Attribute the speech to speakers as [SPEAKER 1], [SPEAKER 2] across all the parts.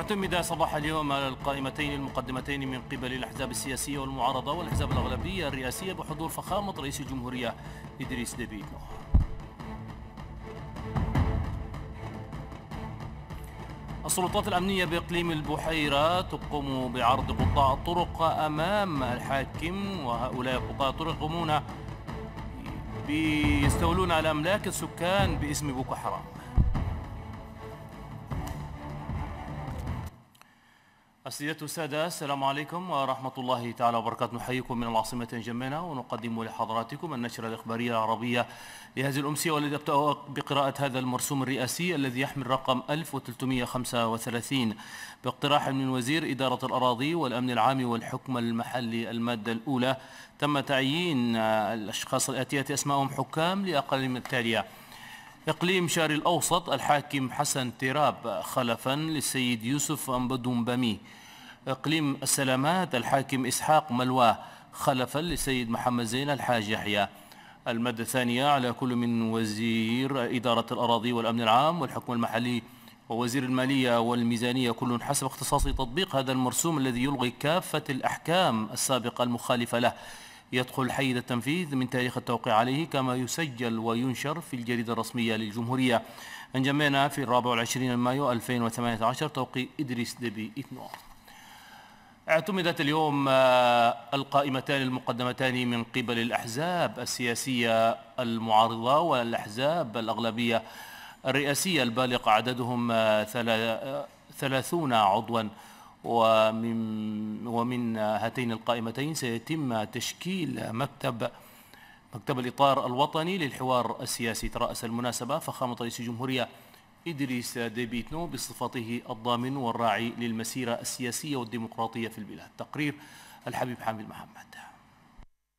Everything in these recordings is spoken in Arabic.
[SPEAKER 1] اعتمد صباح اليوم على القائمتين المقدمتين من قبل الأحزاب السياسية والمعارضة والأحزاب الأغلبية الرئاسية بحضور فخامة رئيس الجمهورية إدريس دبي السلطات الأمنية بإقليم البحيرة تقوم بعرض قطاع الطرق أمام الحاكم وهؤلاء قطاع الطرق يقومون بيستولون على أملاك السكان باسم بوكو حرام سيادة السادة السلام عليكم ورحمة الله تعالى وبركاته نحييكم من العاصمة جمينة ونقدم لحضراتكم النشرة الإخبارية العربية لهذه الأمسية والذي أبدأ بقراءة هذا المرسوم الرئاسي الذي يحمل رقم 1335 باقتراح من وزير إدارة الأراضي والأمن العام والحكم المحلي المادة الأولى تم تعيين الأشخاص الآتية أسمائهم حكام لأقل من التالية إقليم شاري الأوسط الحاكم حسن تراب خلفا للسيد يوسف أمبدومبامي إقليم السلامات الحاكم إسحاق ملواه خلفا لسيد محمد زين الحاج يحيى المادة الثانية على كل من وزير إدارة الأراضي والأمن العام والحكم المحلي ووزير المالية والميزانية كل حسب اختصاص تطبيق هذا المرسوم الذي يلغي كافة الأحكام السابقة المخالفة له يدخل حيز التنفيذ من تاريخ التوقيع عليه كما يسجل وينشر في الجريدة الرسمية للجمهورية انجمينا في الرابع والعشرين من مايو 2018 توقيع إدريس دبي إتنوار اعتمدت اليوم آه، القائمتان المقدمتان من قبل الأحزاب السياسية المعارضة والأحزاب الأغلبية الرئاسية البالغ عددهم آه، آه، ثلاثون عضوا ومن, ومن هاتين القائمتين سيتم تشكيل مكتب مكتب الإطار الوطني للحوار السياسي ترأس المناسبة فخامة رئيس الجمهورية إدريس ديبيتنو بصفته الضامن والراعي للمسيرة السياسية والديمقراطية في البلاد تقرير الحبيب حامد محمد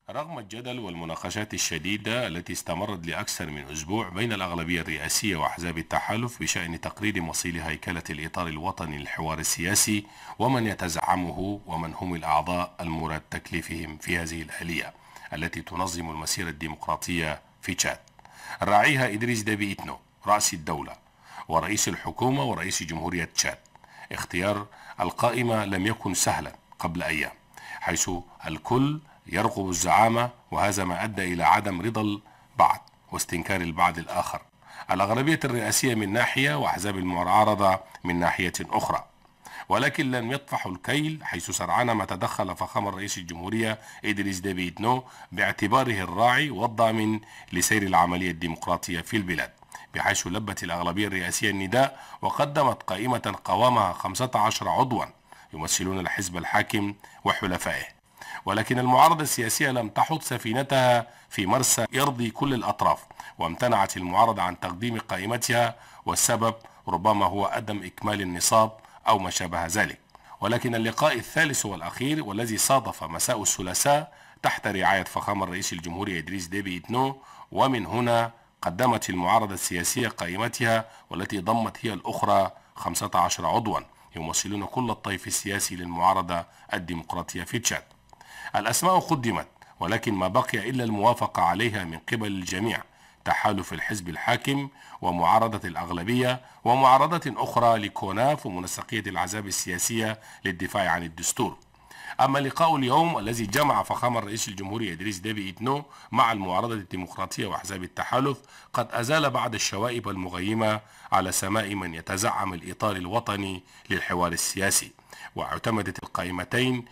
[SPEAKER 2] رغم الجدل والمناقشات الشديدة التي استمرت لأكثر من أسبوع بين الأغلبية الرئاسية وأحزاب التحالف بشأن تقرير مصير هيكلة الإطار الوطني للحوار السياسي ومن يتزعمه ومن هم الأعضاء المراد تكليفهم في هذه الآلية التي تنظم المسيرة الديمقراطية في تشاد راعيها إدريس دابي إتنو رأس الدولة ورئيس الحكومة ورئيس جمهورية تشاد اختيار القائمة لم يكن سهلا قبل أيام حيث الكل يرغب الزعامة وهذا ما أدى إلى عدم رضا البعض واستنكار البعض الآخر الأغلبية الرئاسية من ناحية وأحزاب المعارضة من ناحية أخرى ولكن لم يطفحوا الكيل حيث سرعان ما تدخل فخام رئيس الجمهورية إدريس ديبيتنو باعتباره الراعي والضامن لسير العملية الديمقراطية في البلاد بحيث لبت الأغلبية الرئاسية النداء وقدمت قائمة قوامها 15 عضوا يمثلون الحزب الحاكم وحلفائه ولكن المعارضة السياسية لم تحط سفينتها في مرسى يرضي كل الأطراف وامتنعت المعارضة عن تقديم قائمتها والسبب ربما هو عدم إكمال النصاب أو ما شابه ذلك ولكن اللقاء الثالث والأخير والذي صادف مساء الثلاثاء تحت رعاية فخامة الرئيس الجمهوري إدريس ديبي إتنو ومن هنا قدمت المعارضة السياسية قائمتها والتي ضمت هي الأخرى 15 عضوا يمثلون كل الطيف السياسي للمعارضة الديمقراطية في تشاد الأسماء قدمت ولكن ما بقي إلا الموافقة عليها من قبل الجميع تحالف الحزب الحاكم ومعارضة الأغلبية ومعارضة أخرى لكوناف ومنسقية العذاب السياسية للدفاع عن الدستور أما لقاء اليوم الذي جمع فخامة الرئيس الجمهوري إدريس ديبي إتنو مع المعارضة الديمقراطية وأحزاب التحالف قد أزال بعض الشوائب المغيمة على سماء من يتزعم الإطار الوطني للحوار السياسي واعتمدت القائمتين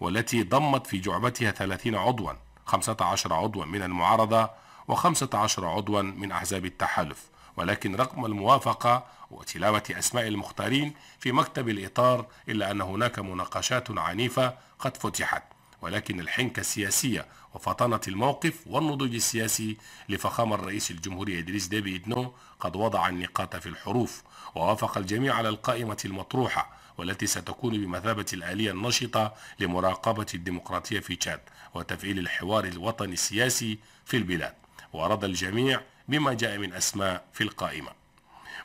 [SPEAKER 2] والتي ضمت في جعبتها 30 عضوا 15 عضوا من المعارضة و15 عضوا من أحزاب التحالف ولكن رغم الموافقة وتلاوة أسماء المختارين في مكتب الإطار إلا أن هناك مناقشات عنيفة قد فتحت ولكن الحنكة السياسية وفطنة الموقف والنضوج السياسي لفخامة الرئيس الجمهورية إدريس ديبي إدنو قد وضع النقاط في الحروف ووافق الجميع على القائمة المطروحة والتي ستكون بمثابة الآلية النشطة لمراقبة الديمقراطية في تشاد وتفعيل الحوار الوطني السياسي في البلاد وأراد الجميع بما جاء من أسماء في القائمة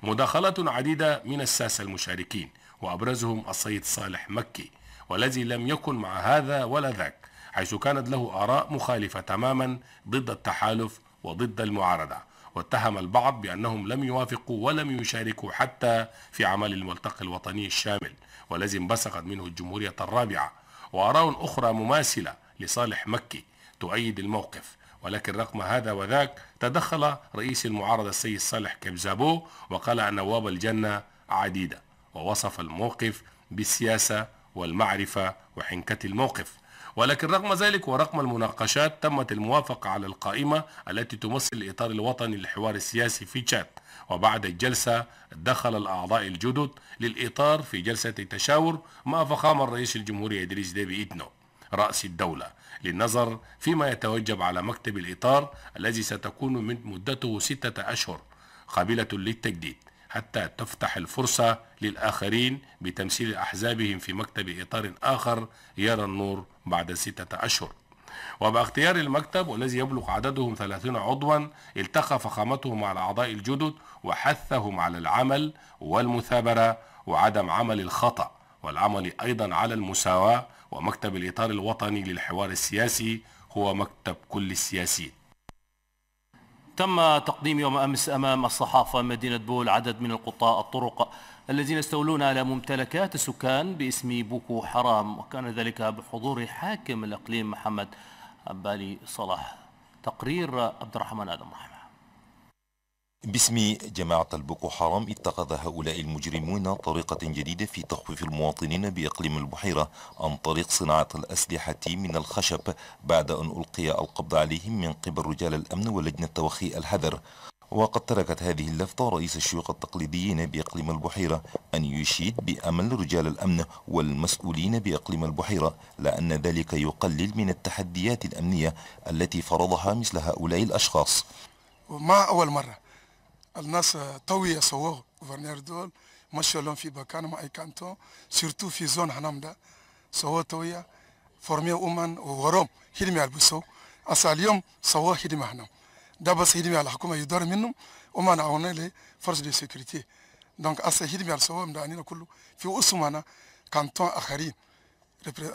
[SPEAKER 2] مداخلة عديدة من الساسة المشاركين وأبرزهم السيد صالح مكي والذي لم يكن مع هذا ولا ذاك حيث كانت له آراء مخالفة تماما ضد التحالف وضد المعارضة واتهم البعض بأنهم لم يوافقوا ولم يشاركوا حتى في عمل الملتقى الوطني الشامل والذي انبثقت منه الجمهورية الرابعة وآراء أخرى مماثلة لصالح مكي تؤيد الموقف ولكن رقم هذا وذاك تدخل رئيس المعارضة السيد صالح كبزابو وقال أن نواب الجنة عديدة ووصف الموقف بالسياسة والمعرفة وحنكة الموقف ولكن رغم ذلك ورغم المناقشات تمت الموافقة على القائمة التي تمثل الإطار الوطني للحوار السياسي في تشاد وبعد الجلسة دخل الأعضاء الجدد للإطار في جلسة تشاور مع فخامة الرئيس الجمهورية إدريس ديبي إدنو رأس الدولة للنظر فيما يتوجب على مكتب الإطار الذي ستكون من مدته ستة أشهر قابلة للتجديد حتى تفتح الفرصة للآخرين بتمثيل أحزابهم في مكتب إطار آخر يرى النور بعد ستة أشهر وباختيار المكتب والذي يبلغ عددهم 30 عضوا التقى فخامتهم على الأعضاء الجدد وحثهم على العمل والمثابرة وعدم عمل الخطأ والعمل أيضا على المساواة ومكتب الإطار الوطني للحوار السياسي هو مكتب كل السياسيين تم تقديم يوم أمس أمام الصحافة
[SPEAKER 1] مدينة بول عدد من القطاع الطرق الذين يستولون على ممتلكات السكان باسم بوكو حرام وكان ذلك بحضور حاكم الإقليم محمد عبالي صلاح تقرير عبد الرحمن آدم رحمه
[SPEAKER 3] باسم جماعة البوكو حرام اتخذ هؤلاء المجرمون طريقة جديدة في تخويف المواطنين بإقليم البحيرة عن طريق صناعة الأسلحة من الخشب بعد أن ألقي القبض عليهم من قبل رجال الأمن ولجنة توخي الحذر وقد تركت هذه اللفتة رئيس الشيوخ التقليديين بإقليم البحيرة أن يشيد بأمل رجال الأمن والمسؤولين بإقليم البحيرة لأن ذلك يقلل من التحديات الأمنية التي فرضها مثل هؤلاء الأشخاص
[SPEAKER 4] ما أول مرة الناس توي يصوغ غوفرنير دول مشوا لهم في بكان ما اي كانتون سيرتو في زون هنام ده صوغ توي فورمي اومان وغرام هدمي البسو اسا اليوم صوغ هدمي هنام ده بس هدمي على الحكومه يدار منهم وما نعاون لي فرس دي سيكوريتي دونك اسا هدمي على صوغ مدانينا كله في اسمانا كانتون اخرين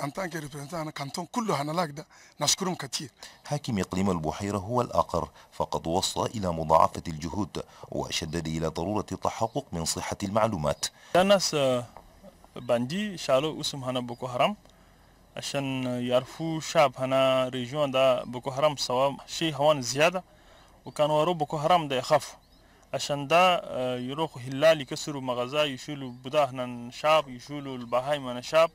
[SPEAKER 4] en tant que représentant canton كله هنلاقي نشكرهم كثير
[SPEAKER 3] حاكم إقليم البحيرة هو الآخر فقد وصل إلى مضاعفة الجهود وشدد إلى ضرورة التحقق من صحة المعلومات
[SPEAKER 5] الناس آه، باندي شالو اسم هنا بوكو هرم عشان يعرفوا شعب هنا ريجون ده بوكو هرم سواء شيء هوان زيادة وكانوا وروا بوكو هرم ده يخافوا عشان ده آه، يروحوا هلال يكسروا مغازا يشيلوا بداه هنا الشعب يشيلوا البهايم هنا الشعب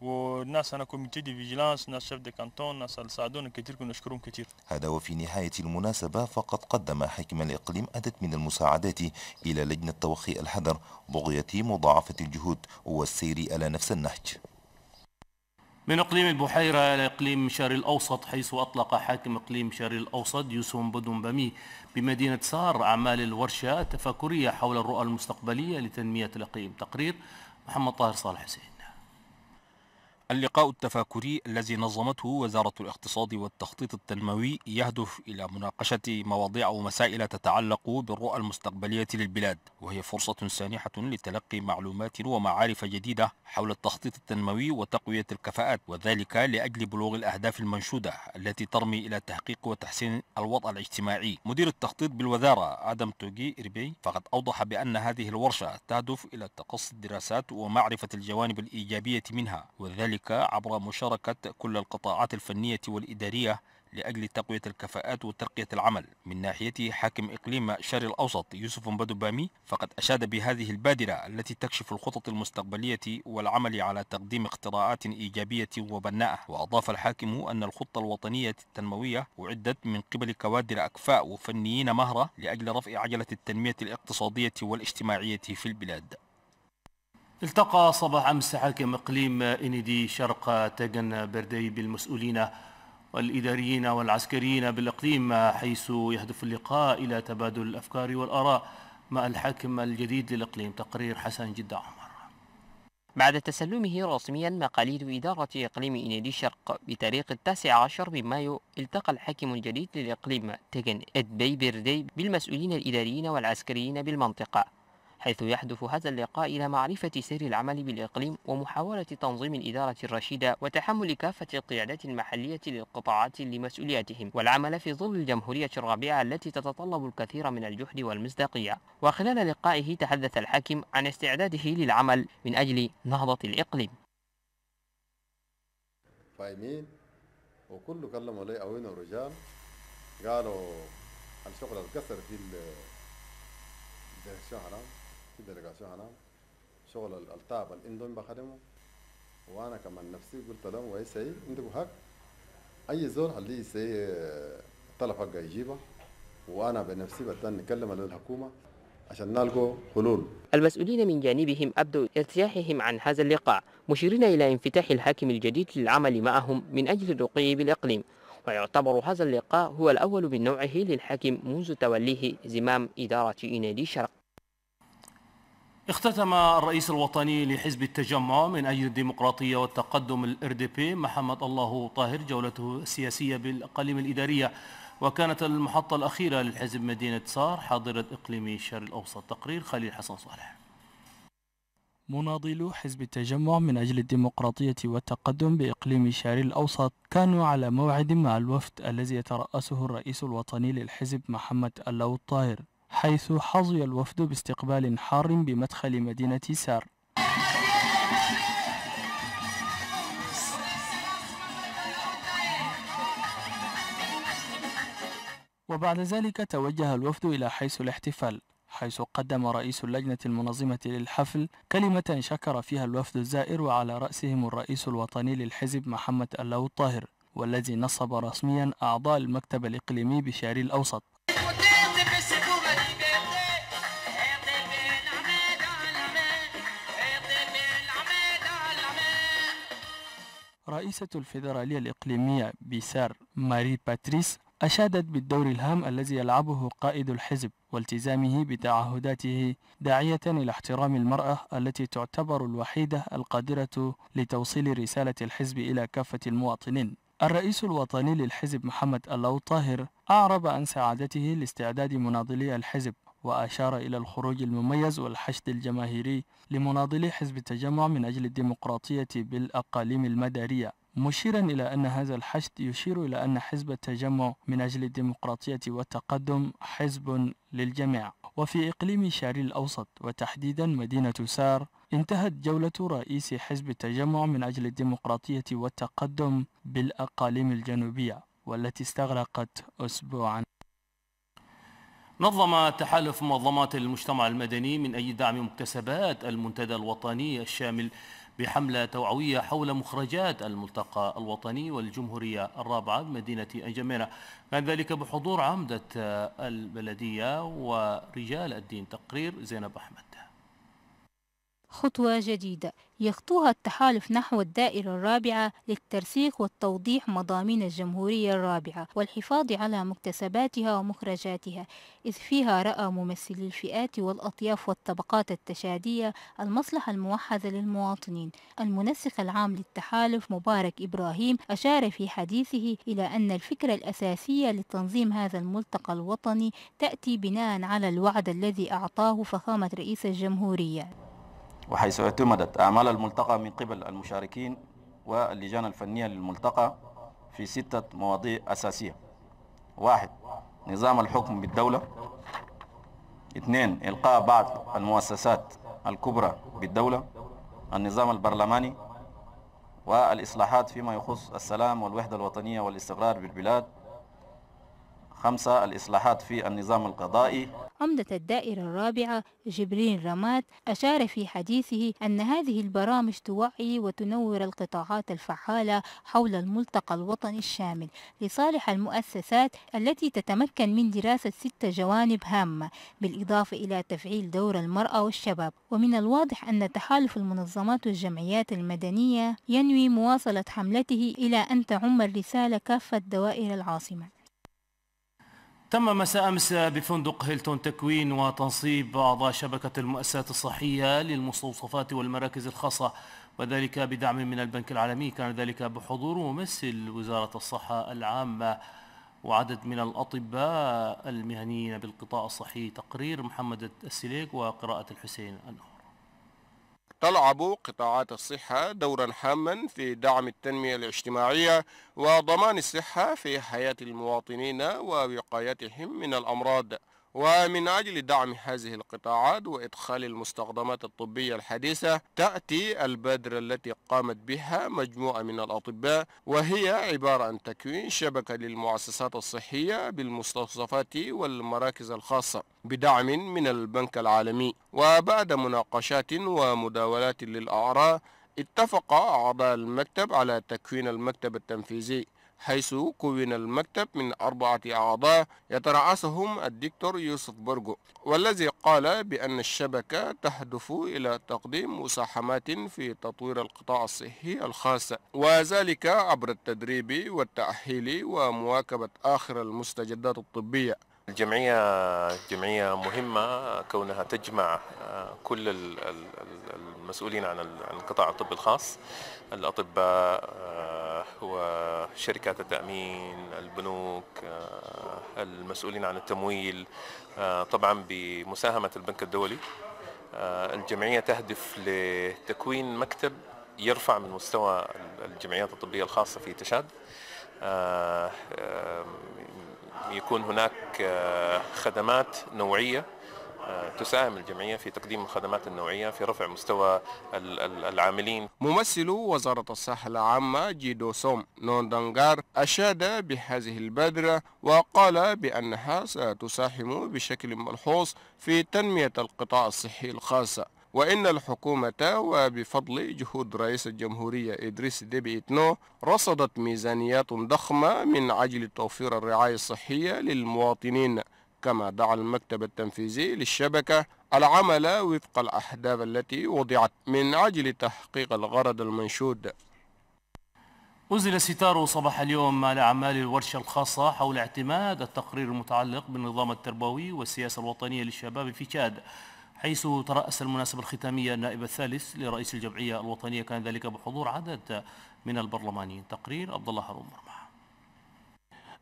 [SPEAKER 5] والناس أنا كوميتي دي فيجيلانس ناس شيف دي كانتون ناس اللي ساعدونا كتير ونشكرهم كثير
[SPEAKER 3] هذا وفي نهاية المناسبة فقد قدم حاكم الإقليم عدد من المساعدات إلى لجنة توخي الحذر بغية مضاعفة الجهود والسير على نفس النهج
[SPEAKER 1] من إقليم البحيرة إلى إقليم شار الأوسط حيث أطلق حاكم إقليم شار الأوسط بدون بدنبمي بمدينة سار أعمال الورشة التفكرية حول الرؤى المستقبلية لتنمية الإقليم تقرير محمد طاهر صالح حسين اللقاء التفاكري الذي نظمته وزارة الاقتصاد والتخطيط
[SPEAKER 6] التنموي يهدف إلى مناقشة مواضيع ومسائل تتعلق بالرؤى المستقبلية للبلاد وهي فرصة سانحة لتلقي معلومات ومعارف جديدة حول التخطيط التنموي وتقوية الكفاءات وذلك لأجل بلوغ الأهداف المنشودة التي ترمي إلى تحقيق وتحسين الوضع الاجتماعي مدير التخطيط بالوزارة آدم توجي إربي فقد أوضح بأن هذه الورشة تهدف إلى تقصي الدراسات ومعرفة الجوانب الإيجابية منها وذلك ذلك عبر مشاركة كل القطاعات الفنية والإدارية لأجل تقوية الكفاءات وترقية العمل من ناحيته حاكم إقليم شرق الأوسط يوسف بدبامي فقد أشاد بهذه البادرة التي تكشف الخطط المستقبلية والعمل على تقديم اختراعات إيجابية وبناءة وأضاف الحاكم أن الخطة الوطنية التنموية أعدت من قبل كوادر أكفاء وفنيين مهرة لأجل رفع عجلة التنمية الاقتصادية والاجتماعية في البلاد
[SPEAKER 1] التقى صباح أمس حاكم إقليم إنيدي شرق تجن بردي بالمسؤولين والإداريين والعسكريين بالإقليم حيث يهدف اللقاء إلى تبادل الأفكار والآراء مع الحاكم الجديد للإقليم تقرير حسن جدة عمر
[SPEAKER 7] بعد تسلمه رسميا مقاليد إدارة إقليم إنيدي الشرق بتاريخ التاسع عشر من مايو التقى الحاكم الجديد للإقليم تجن إدبي بردي بالمسؤولين الإداريين والعسكريين بالمنطقة حيث يهدف هذا اللقاء إلى معرفة سير العمل بالإقليم ومحاولة تنظيم الإدارة الرشيدة وتحمل كافة القيادات المحلية للقطاعات لمسؤولياتهم والعمل في ظل الجمهورية الرابعة التي تتطلب الكثير من الجهد والمصداقية وخلال لقائه تحدث الحاكم عن استعداده للعمل من أجل نهضة الإقليم
[SPEAKER 4] فاهمين وكل كلموا لي أوين ورجال قالوا الشغل القصر في ده في ديليجاسيون هنا شغل التعب الاندون بخدمه وانا كمان نفسي قلت لهم ويس اي عندكم حق اي زول خليه يسي طلب حقه يجيبه وانا بنفسي بتن نكلم للحكومه
[SPEAKER 7] عشان نلقوا حلول المسؤولين من جانبهم أبدوا ارتياحهم عن هذا اللقاء مشيرين إلى انفتاح الحاكم الجديد للعمل معهم من أجل الرقي بالإقليم ويعتبر هذا اللقاء هو الأول من نوعه للحاكم منذ توليه زمام إدارة إنادي
[SPEAKER 8] شرق
[SPEAKER 1] اختتم الرئيس الوطني لحزب التجمع من أجل الديمقراطية والتقدم الإردبي محمد الله طاهر جولته السياسية بالأقاليم الإدارية وكانت المحطة الأخيرة للحزب مدينة صار حاضرة إقليم الشرق الأوسط تقرير خليل حسن صالح
[SPEAKER 5] مناضلو حزب التجمع من أجل الديمقراطية والتقدم بإقليم شاري الأوسط كانوا على موعد مع الوفد الذي يترأسه الرئيس الوطني للحزب محمد اللو الطاهر حيث حظي الوفد باستقبال حار بمدخل مدينة سار وبعد ذلك توجه الوفد إلى حيث الاحتفال حيث قدم رئيس اللجنة المنظمة للحفل كلمة شكر فيها الوفد الزائر وعلى رأسهم الرئيس الوطني للحزب محمد اللو الطاهر والذي نصب رسميا أعضاء المكتب الإقليمي بشاري الأوسط رئيسة الفيدرالية الإقليمية بيسار ماري باتريس أشادت بالدور الهام الذي يلعبه قائد الحزب والتزامه بتعهداته داعية إلى احترام المرأة التي تعتبر الوحيدة القادرة لتوصيل رسالة الحزب إلى كافة المواطنين. الرئيس الوطني للحزب محمد اللو طاهر أعرب عن سعادته لاستعداد مناضلي الحزب وأشار إلى الخروج المميز والحشد الجماهيري لمناضلي حزب التجمع من أجل الديمقراطية بالأقاليم المدارية مشيرا إلى أن هذا الحشد يشير إلى أن حزب التجمع من أجل الديمقراطية والتقدم حزب للجميع وفي إقليم شاري الأوسط وتحديدا مدينة سار انتهت جولة رئيس حزب التجمع من أجل الديمقراطية والتقدم بالأقاليم الجنوبية والتي استغرقت أسبوعا
[SPEAKER 1] نظم تحالف منظمات المجتمع المدني من أجل دعم مكتسبات المنتدى الوطني الشامل بحملة توعوية حول مخرجات الملتقى الوطني والجمهورية الرابعة بمدينة الجميرة كان ذلك بحضور عمدة البلدية ورجال الدين تقرير زينب أحمد
[SPEAKER 9] خطوة جديدة يخطوها التحالف نحو الدائرة الرابعة للترسيخ والتوضيح مضامين الجمهورية الرابعة والحفاظ على مكتسباتها ومخرجاتها إذ فيها رأى ممثلي الفئات والأطياف والطبقات التشادية المصلحة الموحدة للمواطنين المنسق العام للتحالف مبارك إبراهيم أشار في حديثه إلى أن الفكرة الأساسية لتنظيم هذا الملتقى الوطني تأتي بناء على الوعد الذي أعطاه فخامة رئيس الجمهورية
[SPEAKER 6] وحيث اعتمدت أعمال الملتقى من قبل المشاركين واللجان الفنية للملتقى في ستة مواضيع أساسية واحد نظام الحكم بالدولة اثنين إلقاء بعض المؤسسات الكبرى بالدولة النظام البرلماني والإصلاحات فيما يخص السلام والوحدة الوطنية والاستقرار بالبلاد خمسة الإصلاحات في النظام القضائي
[SPEAKER 9] عمدة الدائرة الرابعة جبرين رمات أشار في حديثه أن هذه البرامج توعي وتنور القطاعات الفعالة حول الملتقى الوطني الشامل لصالح المؤسسات التي تتمكن من دراسة ست جوانب هامة بالإضافة إلى تفعيل دور المرأة والشباب ومن الواضح أن تحالف المنظمات والجمعيات المدنية ينوي مواصلة حملته إلى أن تعم الرسالة كافة دوائر العاصمة
[SPEAKER 1] تم مساء أمس بفندق هيلتون تكوين وتنصيب أعضاء شبكة المؤسسات الصحية للمستوصفات والمراكز الخاصة وذلك بدعم من البنك العالمي كان ذلك بحضور ممثل وزارة الصحة العامة وعدد من الأطباء المهنيين بالقطاع الصحي تقرير محمد السليك وقراءة الحسين النور
[SPEAKER 10] تلعب قطاعات الصحة دورا هاما في دعم التنمية الاجتماعية وضمان الصحة في حياة المواطنين ووقايتهم من الأمراض ومن أجل دعم هذه القطاعات وإدخال المستخدمات الطبية الحديثة تأتي البادرة التي قامت بها مجموعة من الأطباء وهي عبارة عن تكوين شبكة للمؤسسات الصحية بالمستوصفات والمراكز الخاصة بدعم من البنك العالمي وبعد مناقشات ومداولات للأعراء اتفق أعضاء المكتب على تكوين المكتب التنفيذي حيث كون المكتب من أربعة أعضاء يترأسهم الدكتور يوسف برجو والذي قال بأن الشبكة تهدف إلى تقديم مساهمات في تطوير القطاع الصحي الخاص وذلك عبر التدريب والتأهيل ومواكبة آخر المستجدات الطبية
[SPEAKER 2] الجمعية جمعية مهمة كونها تجمع آه، كل المسؤولين عن القطاع قطاع الطب الخاص الأطباء آه، وشركات التأمين البنوك آه، المسؤولين عن التمويل طبعا بمساهمة البنك الدولي الجمعية تهدف لتكوين مكتب يرفع من مستوى الجمعيات الطبية الخاصة في تشاد يكون هناك آه، خدمات نوعية آه، تساهم الجمعية في تقديم الخدمات النوعية في رفع مستوى العاملين
[SPEAKER 10] ممثل وزارة الصحة العامة جيدو سوم نوندانغار أشاد بهذه البادرة وقال بأنها ستساهم بشكل ملحوظ في تنمية القطاع الصحي الخاص وإن الحكومة وبفضل جهود رئيس الجمهورية إدريس ديبي إتنو رصدت ميزانيات ضخمة من أجل توفير الرعاية الصحية للمواطنين كما دعا المكتب التنفيذي للشبكة العمل وفق الأهداف التي وضعت من أجل تحقيق الغرض المنشود
[SPEAKER 1] أزل ستار صباح اليوم على أعمال الورشة الخاصة حول اعتماد التقرير المتعلق بالنظام التربوي والسياسة الوطنية للشباب في تشاد حيث ترأس المناسبة الختامية النائب الثالث لرئيس الجمعية الوطنية كان ذلك بحضور عدد من البرلمانيين تقرير عبد الله هارون مرمح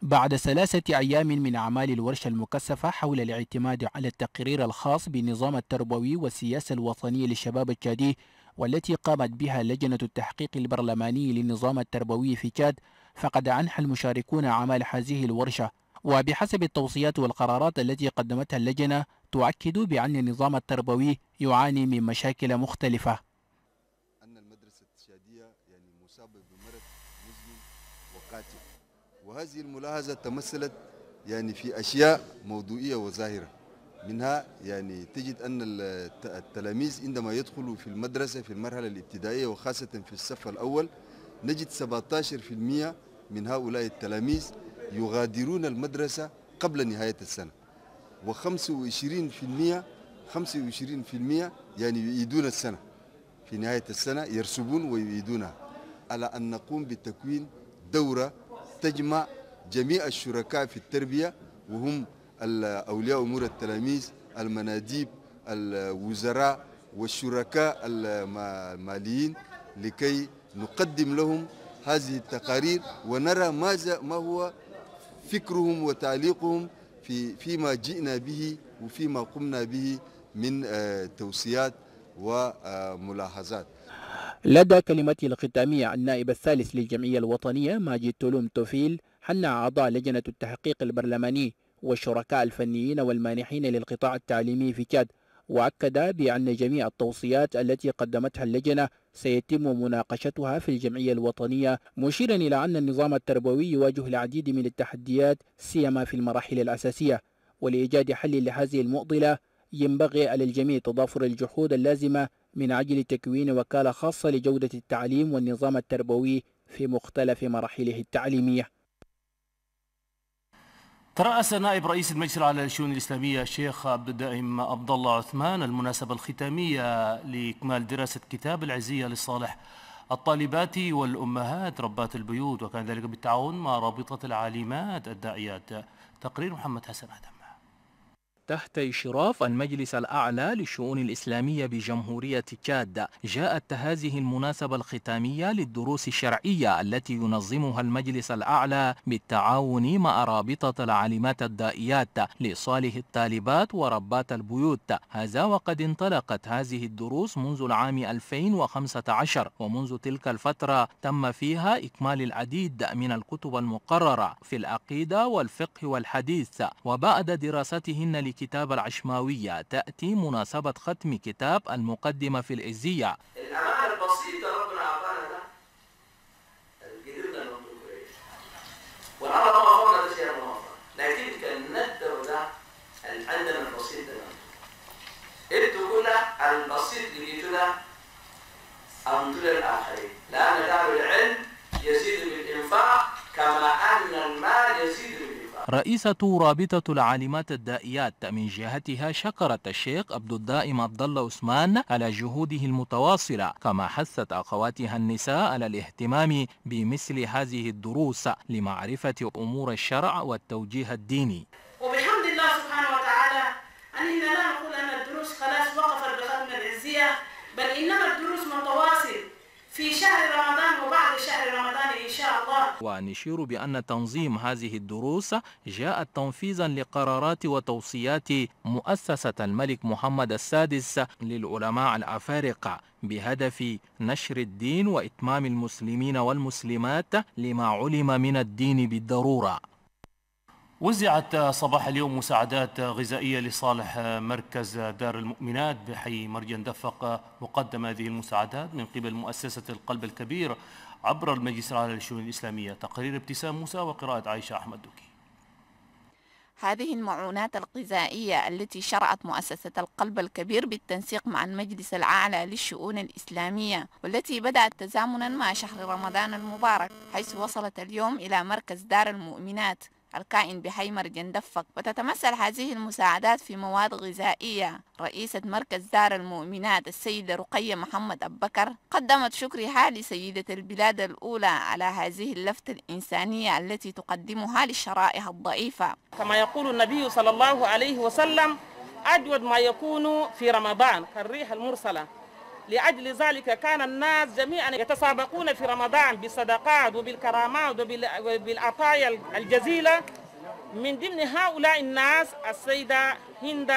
[SPEAKER 11] بعد ثلاثة أيام من أعمال الورشة المكثفة حول الاعتماد على التقرير الخاص بالنظام التربوي والسياسة الوطنية للشباب التشادي والتي قامت بها لجنة التحقيق البرلماني للنظام التربوي في تشاد فقد أنحى المشاركون أعمال هذه الورشة وبحسب التوصيات والقرارات التي قدمتها اللجنة تؤكد بأن النظام التربوي يعاني من مشاكل مختلفة
[SPEAKER 4] أن المدرسة الشادية يعني مصابة بمرض مزمن وقاتل وهذه الملاحظة تمثلت يعني في أشياء موضوعية وظاهرة منها يعني تجد أن التلاميذ عندما يدخلوا في المدرسة في المرحلة الابتدائية وخاصة في الصف الأول نجد 17% من هؤلاء التلاميذ يغادرون المدرسة قبل نهاية السنة و25% 25% يعني يؤيدون السنة في نهاية السنة يرسبون ويؤيدونها على أن نقوم بتكوين دورة تجمع جميع الشركاء في التربية وهم أولياء أمور التلاميذ المناديب الوزراء والشركاء الماليين لكي نقدم لهم هذه التقارير ونرى ماذا ما هو فكرهم وتعليقهم في فيما جئنا به وفيما قمنا به من آه، توصيات وملاحظات
[SPEAKER 11] لدى كلمته الختامية النائب الثالث للجمعية الوطنية ماجد تولوم توفيل حنى أعضاء لجنة التحقيق البرلماني والشركاء الفنيين والمانحين للقطاع التعليمي في تشاد وأكد بأن جميع التوصيات التي قدمتها اللجنة سيتم مناقشتها في الجمعية الوطنية مشيرا إلى أن النظام التربوي يواجه العديد من التحديات سيما في المراحل الأساسية ولإيجاد حل لهذه المعضلة ينبغي على الجميع تضافر الجحود اللازمة من أجل تكوين وكالة خاصة لجودة التعليم والنظام التربوي في مختلف مراحله التعليمية
[SPEAKER 1] ترأس نائب رئيس المجلس الأعلى للشؤون الإسلامية الشيخ عبد الدائم عبد الله عثمان المناسبة الختامية لإكمال دراسة كتاب العزية للصالح الطالبات والأمهات ربات البيوت وكان ذلك بالتعاون مع رابطة العالمات الداعيات تقرير محمد حسن آدم تحت إشراف المجلس
[SPEAKER 7] الأعلى للشؤون الإسلامية بجمهورية تشاد جاءت هذه المناسبة الختامية للدروس الشرعية التي ينظمها المجلس الأعلى بالتعاون مع رابطة العالمات الدائيات لصالح الطالبات وربات البيوت هذا وقد انطلقت هذه الدروس منذ العام 2015 ومنذ تلك الفترة تم فيها إكمال العديد من الكتب المقررة في العقيدة والفقه والحديث وبعد دراستهن كتاب العشماوية تأتي مناسبة ختم كتاب المقدمة في العزية
[SPEAKER 5] البسيطة ربنا أعطانا
[SPEAKER 12] ما شيء لكن البسيط الآخرين لأن دار العلم يزيد بالإنفاق كما أن المال يزيد بالإنفاق
[SPEAKER 7] رئيسة رابطة العالمات الدائيات من جهتها شكرت الشيخ عبد الدائم عبد الله عثمان على جهوده المتواصلة كما حثت أخواتها النساء على الاهتمام بمثل هذه الدروس لمعرفة أمور الشرع والتوجيه الديني
[SPEAKER 11] وبحمد الله سبحانه وتعالى أننا لا نقول أن
[SPEAKER 12] الدروس خلاص وقفت بختم العزية بل إنما الدروس متواصل في شهر رمضان وبعد شهر رمضان الله
[SPEAKER 7] ونشير بأن تنظيم هذه الدروس جاءت تنفيذا لقرارات وتوصيات مؤسسة الملك محمد السادس للعلماء الأفارقة بهدف نشر الدين وإتمام
[SPEAKER 1] المسلمين والمسلمات لما علم من الدين بالضرورة وزعت صباح اليوم مساعدات غذائية لصالح مركز دار المؤمنات بحي مرجان دفق مقدم هذه المساعدات من قبل مؤسسة القلب الكبير عبر المجلس العالي للشؤون الإسلامية تقرير ابتسام موسى وقراءة عائشة أحمد دوكي
[SPEAKER 8] هذه المعونات الغذائية التي شرعت مؤسسة القلب الكبير بالتنسيق مع المجلس الأعلى للشؤون الإسلامية والتي بدأت تزامنا مع شهر رمضان المبارك حيث وصلت اليوم إلى مركز دار المؤمنات الكائن مرجن دفق وتتمثل هذه المساعدات في مواد غذائية رئيسة مركز دار المؤمنات السيدة رقية محمد أبكر قدمت شكرها لسيدة البلاد الأولى على هذه اللفتة الإنسانية التي تقدمها للشرائح الضعيفة
[SPEAKER 7] كما يقول النبي صلى الله عليه وسلم أجود ما يكون في رمضان كالريح المرسلة لأجل ذلك كان الناس جميعا يتسابقون في رمضان بالصدقات وبالكرامات وبالعطايا الجزيلة من ضمن هؤلاء الناس السيدة هند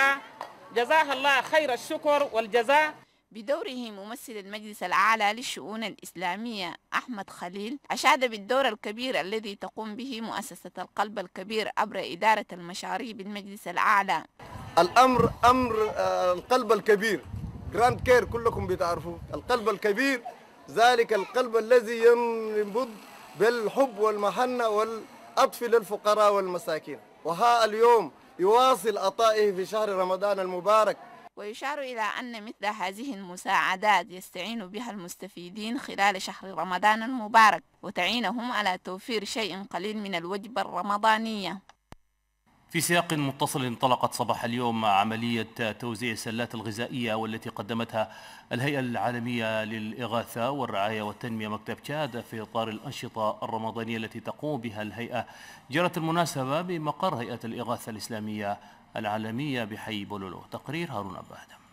[SPEAKER 7] جزاها الله خير الشكر والجزاء
[SPEAKER 8] بدوره ممثل المجلس الأعلى للشؤون الإسلامية أحمد خليل أشاد بالدور الكبير الذي تقوم به مؤسسة القلب الكبير عبر إدارة المشاريع بالمجلس الأعلى الأمر أمر آه،
[SPEAKER 4] القلب الكبير جراند كير كلكم بتعرفوه القلب الكبير ذلك القلب الذي ينبض بالحب والمحنة والعطف للفقراء والمساكين وها اليوم يواصل عطائه في شهر رمضان المبارك
[SPEAKER 8] ويشار إلى أن مثل هذه المساعدات يستعين بها المستفيدين خلال شهر رمضان المبارك وتعينهم على توفير شيء قليل من الوجبة الرمضانية
[SPEAKER 1] في سياق متصل انطلقت صباح اليوم عملية توزيع السلات الغذائية والتي قدمتها الهيئة العالمية للإغاثة والرعاية والتنمية مكتب تشاد في إطار الأنشطة الرمضانية التي تقوم بها الهيئة جرت المناسبة بمقر هيئة الإغاثة الإسلامية العالمية بحي بولولو تقرير هارون أبو آدم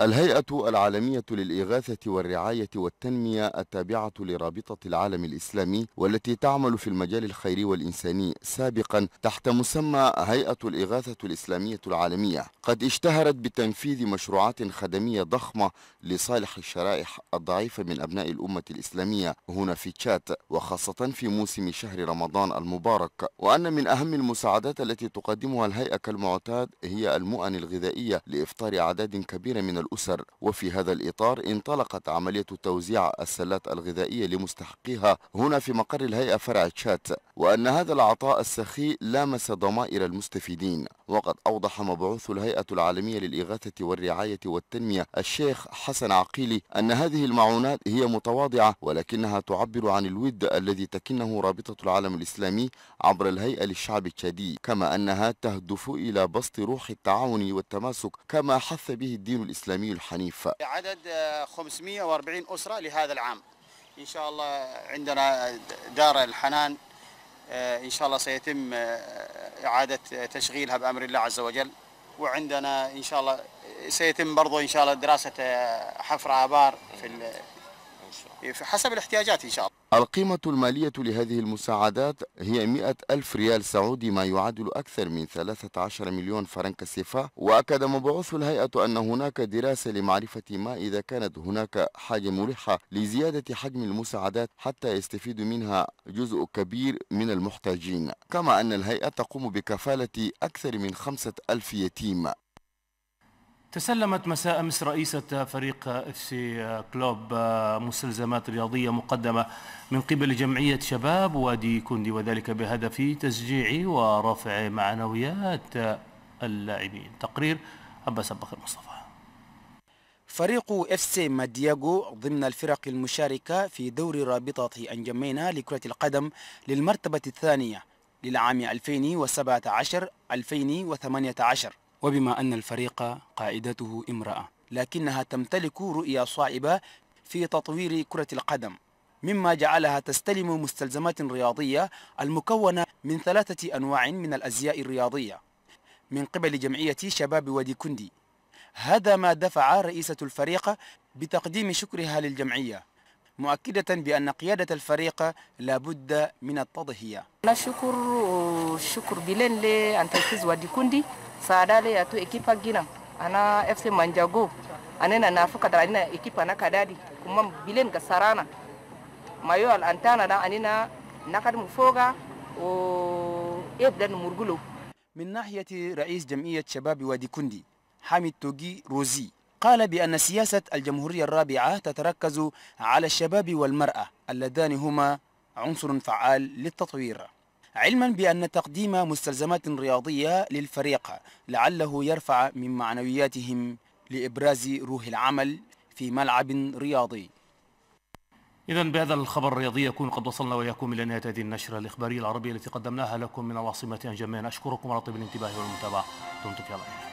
[SPEAKER 13] الهيئة العالمية للإغاثة والرعاية والتنمية التابعة لرابطة العالم الإسلامي والتي تعمل في المجال الخيري والإنساني سابقا تحت مسمى هيئة الإغاثة الإسلامية العالمية قد اشتهرت بتنفيذ مشروعات خدمية ضخمة لصالح الشرائح الضعيفة من أبناء الأمة الإسلامية هنا في تشات وخاصة في موسم شهر رمضان المبارك وأن من أهم المساعدات التي تقدمها الهيئة كالمعتاد هي المؤن الغذائية لإفطار أعداد كبيرة من الأسر وفي هذا الإطار انطلقت عملية توزيع السلات الغذائية لمستحقيها هنا في مقر الهيئة فرع تشات وأن هذا العطاء السخي لامس ضمائر المستفيدين وقد أوضح مبعوث الهيئة العالمية للإغاثة والرعاية والتنمية الشيخ حسن عقيلي أن هذه المعونات هي متواضعة ولكنها تعبر عن الود الذي تكنه رابطة العالم الإسلامي عبر الهيئة للشعب التشادي كما أنها تهدف إلى بسط روح التعاون والتماسك كما حث به الدين الإسلامي جميل حنيف
[SPEAKER 12] عدد 540 آه، أسرة لهذا العام إن شاء الله عندنا دار الحنان آه، إن شاء الله سيتم آه، إعادة تشغيلها بأمر الله عز وجل وعندنا إن شاء الله سيتم برضو إن شاء الله دراسة حفر آبار في, في حسب الاحتياجات إن شاء الله
[SPEAKER 13] القيمة المالية لهذه المساعدات هي 100 ألف ريال سعودي ما يعادل أكثر من 13 مليون فرنك سيفا وأكد مبعوث الهيئة أن هناك دراسة لمعرفة ما إذا كانت هناك حاجة ملحة لزيادة حجم المساعدات حتى يستفيد منها جزء كبير من المحتاجين كما أن الهيئة تقوم بكفالة أكثر من 5 ألف يتيم
[SPEAKER 1] تسلمت مساء امس رئيسة فريق اف آه، سي كلوب مستلزمات رياضية مقدمة من قبل جمعية شباب وادي كندي وذلك بهدف تشجيع ورفع معنويات اللاعبين تقرير عباس بكر مصطفى
[SPEAKER 12] فريق اف سي مادياغو ضمن الفرق المشاركة في دور رابطة أنجمينا لكرة القدم للمرتبة الثانية للعام 2017 2018 وبما أن الفريق قائدته امرأة لكنها تمتلك رؤية صعبة في تطوير كرة القدم مما جعلها تستلم مستلزمات رياضية المكونة من ثلاثة أنواع من الأزياء الرياضية من قبل جمعية شباب وادي كندي هذا ما دفع رئيسة الفريق بتقديم شكرها للجمعية مؤكدة بأن قيادة الفريق لابد من التضحية
[SPEAKER 8] لا شكر شكر بلين لأن تنفيذ وادي كندي sadale atu ekipa gina ana fc manjago anena nafu kadara ina ekipa na kadadi kuma bilen ga sarana mayo al antana da anena nakad foga
[SPEAKER 12] o ebdan murgulo من ناحية رئيس جمعية شباب وادي كندي حامد توجي روزي قال بأن سياسة الجمهورية الرابعة تتركز على الشباب والمرأة اللذان هما عنصر فعال للتطوير علما بأن تقديم مستلزمات رياضية للفريق لعله يرفع من معنوياتهم لإبراز روح العمل في ملعب رياضي
[SPEAKER 1] إذا بهذا الخبر الرياضي يكون قد وصلنا وإياكم إلى نهاية هذه النشرة الإخبارية العربية التي قدمناها لكم من العاصمة أنجمان أشكركم على طيب الانتباه والمتابعة دمتم في الله